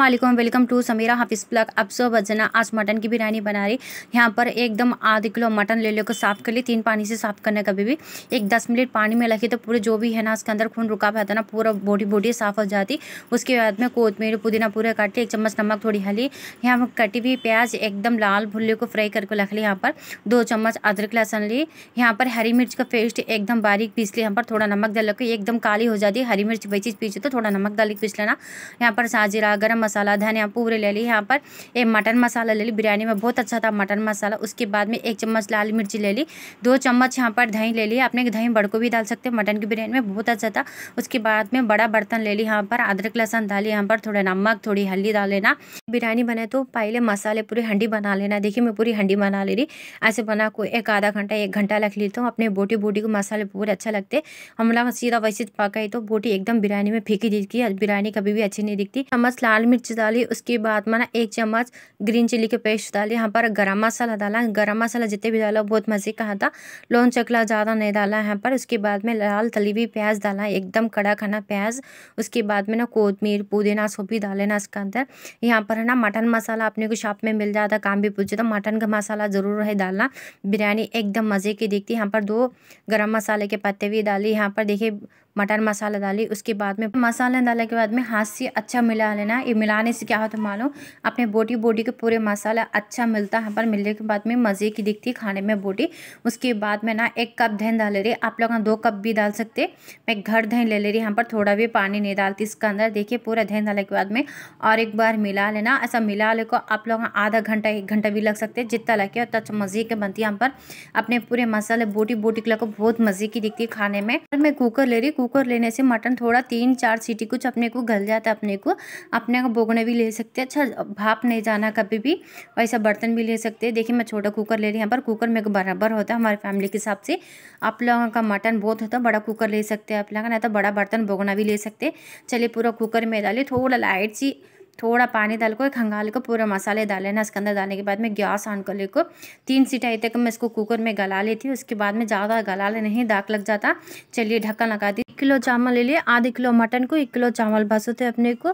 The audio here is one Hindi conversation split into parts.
अल्लाम वेलकम टू समीरा हाफिस प्लग अब सो बजना आज मटन की बिरयानी बना रही यहाँ पर एकदम आधे किलो मटन ले लो को साफ़ कर ली तीन पानी से साफ़ करने कभी भी एक दस मिनट पानी में रखी तो पूरे जो भी है ना उसके अंदर खून रुका हुआ था ना पूरा बॉडी बॉडी साफ़ हो जाती उसके बाद में कोतमीर पुदीना पूरा काटे एक चम्मच नमक थोड़ी हली यहाँ पर कटी हुई प्याज एकदम लाल भुल्ले को फ्राई करके रख ली यहाँ पर दो चम्मच अदरक लहसन ली यहाँ पर हरी मिर्च का पेस्ट एकदम बारीक पीस ली यहाँ पर थोड़ा नमक डाल के एकदम काली हो जाती है हरी मिर्च वही चीज़ पीछे तो थोड़ा नमक डाल के पीस लेना यहाँ पर साजिरा गर्म मसाला धनिया पूरे ले ली यहाँ पर एक मटन मसाला ले ली बिरयानी में बहुत अच्छा था मटन मसाला उसके बाद में एक चम्मच लाल मिर्ची ले ली दो चम्मच यहाँ पर दही ले ली आपने दही बड़को भी डाल सकते हैं मटन की बिरयानी में बहुत अच्छा था उसके बाद में बड़ा बर्तन ले ली यहाँ पर अदरक लहसन डाली यहाँ पर थोड़ा नमक थोड़ी हल्दी डाल लेना बिरयानी बने तो पहले मसाले पूरी हंडी बना लेना देखिए मैं पूरी हंडी बना ले रही ऐसे बना को एक आधा घंटा एक घंटा रख लेता हूँ अपने बोटी बोटी को मसाले पूरे अच्छा लगते हम लोग सीधा वैसे पकाई तो बोटी एकदम बिरयानी में फेंकी दिखती बिरयानी कभी भी अच्छी नहीं दिखती चम्मच लाल मिर्च डाली उसके बाद माना एक चम्मच ग्रीन चिली के पेस्ट डाली यहाँ पर गरम मसाला डाला गरम मसाला जितने भी डाला बहुत मज़े का था लौन चकला ज़्यादा नहीं डाला यहाँ पर उसके बाद में लाल तली हुई प्याज डाला एकदम कड़ा खाना प्याज उसके बाद में ना कोतमीर पुदीना सोपी डाले ना उसके अंदर यहाँ पर है ना मटन मसाला अपने को शॉप में मिल जाता काम भी पूछे तो मटन का मसाला ज़रूर है डालना बिरयानी एकदम मज़े की दिखती यहाँ पर दो गर्म मसाले के पत्ते भी डाली यहाँ पर देखिए मटन मसाला डाली उसके बाद में मसाला डालने के बाद में हाथ से अच्छा मिला लेना ये मिलाने से क्या होता है मालूम अपने बोटी बोटी के पूरे मसाला अच्छा मिलता है पर मिलने के बाद में मज़े की दिखती है खाने में बोटी उसके बाद में ना एक कप धन डाल रही आप लोग दो कप भी डाल सकते मैं घर धन ले ले रही यहाँ पर थोड़ा भी पानी नहीं डालती इसके अंदर देखिए पूरा धन डालने के बाद में और एक बार मिला लेना ऐसा मिला ले को आप लोग आधा घंटा एक घंटा भी लग सकते जितना लगे उतना अच्छा मज़े के बनती है यहाँ पर अपने पूरे मसाले बोटी बोटी के लगे बहुत मज़े की दिखती है खाने में मैं कुकर ले रही कुकर लेने से मटन थोड़ा तीन चार सीटी कुछ अपने को गल जाता है अपने को अपने को बोगने भी ले सकते हैं अच्छा भाप नहीं जाना कभी भी वैसा बर्तन भी ले सकते हैं देखिए मैं छोटा कुकर ले रही यहाँ पर कुकर मेरे को बराबर होता है हमारे फैमिली के हिसाब से आप लोगों का मटन बहुत होता है बड़ा कुकर ले सकते हैं आप लोग नहीं तो बड़ा बर्तन बोगना भी ले सकते चलिए पूरा कुकर में डालिए थोड़ा लाइट सी थोड़ा पानी डाल को खंगाल को पूरा मसाले डाले ना इसके अंदर डालने के बाद में गैस ऑन कर ले को तीन सीटें आई तक मैं इसको कुकर में गला लेती हूँ उसके बाद में ज़्यादा गला ले नहीं दाग लग जाता चलिए ढक्कन लगा दी किलो चावल ले लिए आधे किलो मटन को एक किलो चावल बस होते अपने को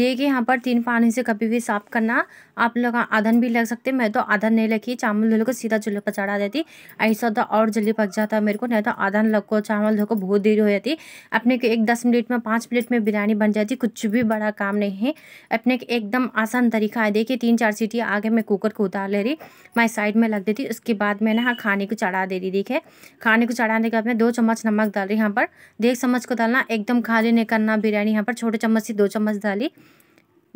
दे के यहाँ पर तीन पानी से कभी भी साफ़ करना आप लोग आधन भी लग सकते मैं तो आधन नहीं लगी चावल धुल को सीधा चूल्हे पर चढ़ा देती ऐसा तो और जल्दी पक जाता मेरे को नहीं तो आधन लग को चावल धो को बहुत देर हो जाती अपने को एक दस मिनट में पाँच मिनट में बिरयानी बन जाती कुछ भी बड़ा काम नहीं है अपने को एकदम आसान तरीका है देखिए तीन चार सीटी आगे मैं कुकर को उतार ले रही मैं साइड में लग देती उसके बाद मैंने हाँ खाने को चढ़ा दे रही देखे खाने को चढ़ाने के बाद मैं दो चम्मच नमक डाल रही यहाँ पर देख चम्मच को डालना एकदम खाली नहीं करना बिरयानी यहाँ पर छोटे चम्मच से दो चम्मच डाली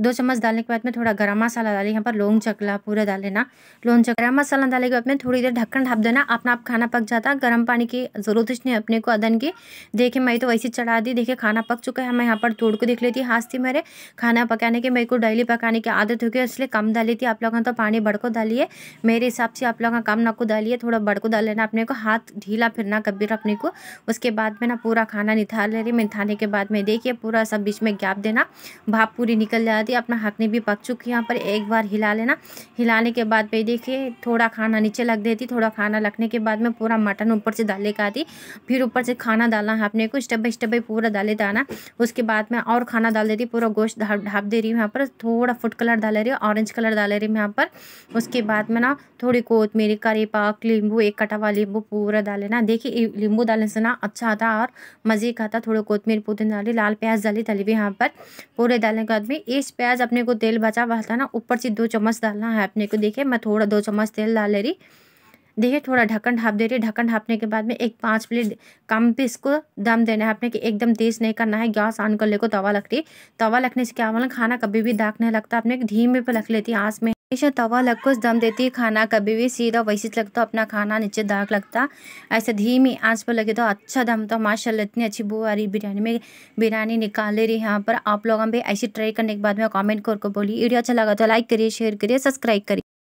दो चम्मच डालने के बाद में थोड़ा गरम मसाला डाली यहाँ पर लौंग चकला पूरा डाल लेना लौंग चकला गरम मसाला डालने के बाद में थोड़ी देर ढक्कन ढाप देना अपना आप खाना पक जाता गर्म पानी की ज़रूरत ही नहीं अपने को अदन की देखिए मैं तो वैसे चढ़ा दी देखिए खाना पक चुका है मैं यहाँ पर तोड़ को देख लेती हाथ थी मेरे खाना पकाने की मेरे को डेली पकाने की आदत हो गई इसलिए कम डाली थी आप लोगों तो पानी बड़को डालिए मेरे हिसाब से आप लोगों कम नको डालिए थोड़ा बड़को डाल लेना अपने को हाथ ढीला फिरना कभी अपने को उसके बाद में ना पूरा खाना निथाल ले रही निथारने के बाद में देखिए पूरा सब बीच में गैप देना भाप पूरी निकल जा साथ ही अपना हकनी भी पक चुकी है यहाँ पर एक बार हिला लेना हिलाने के बाद पे देखिए थोड़ा खाना नीचे लग देती थोड़ा खाना लगने के बाद में पूरा मटन ऊपर से डाले का आती फिर ऊपर से खाना डालना है अपने को स्टेप बाई स्टेप बाई पूरा डाले डालना उसके बाद में और खाना डाल देती पूरा गोश्त ढाप दे रही हूँ यहाँ पर थोड़ा फूड कलर डाले रही हूँ ऑरेंज कलर डाले रही हूँ यहाँ पर उसके बाद में ना थोड़ी कोतमीरी करी पाक लींबू एक कटावा लींबू पूरा डाले ना देखिए लींबू डालने से ना अच्छा आता और मज़े का आता थोड़ा कोतमीर पुदीना डाली लाल प्याज डाली तली हुई यहाँ पर पूरे डालने के बाद में इस प्याज अपने को तेल बचा हुआ था ना ऊपर से दो चम्मच डालना है अपने को देखिए मैं थोड़ा दो चम्मच तेल डाल ले रही देखिए थोड़ा ढक्कन ढाप दे रही ढक्कन ढापने के बाद में एक पाँच प्लेट कम पे इसको दम देना है अपने कि एकदम तेज नहीं करना है गैस ऑन कर ले को तवा लग रही तवा लगने से क्या मतलब खाना कभी भी दाग नहीं लगता अपने धीमे पर रख लेती आँस में हमेशा तवा लग दम देती है खाना कभी भी सीधा वैसे लगता अपना खाना नीचे दाग लगता ऐसे धीमी आंच पर लगे तो अच्छा दम तो माशाल्लाह इतनी अच्छी बू आ रही बिरयानी में बिरयानी निकाल ले रही यहाँ पर आप लोग हम भी ऐसी ट्राई करने के बाद में कमेंट करके बोली वीडियो अच्छा लगा तो लाइक करिए शेयर करिए सब्सक्राइब करिए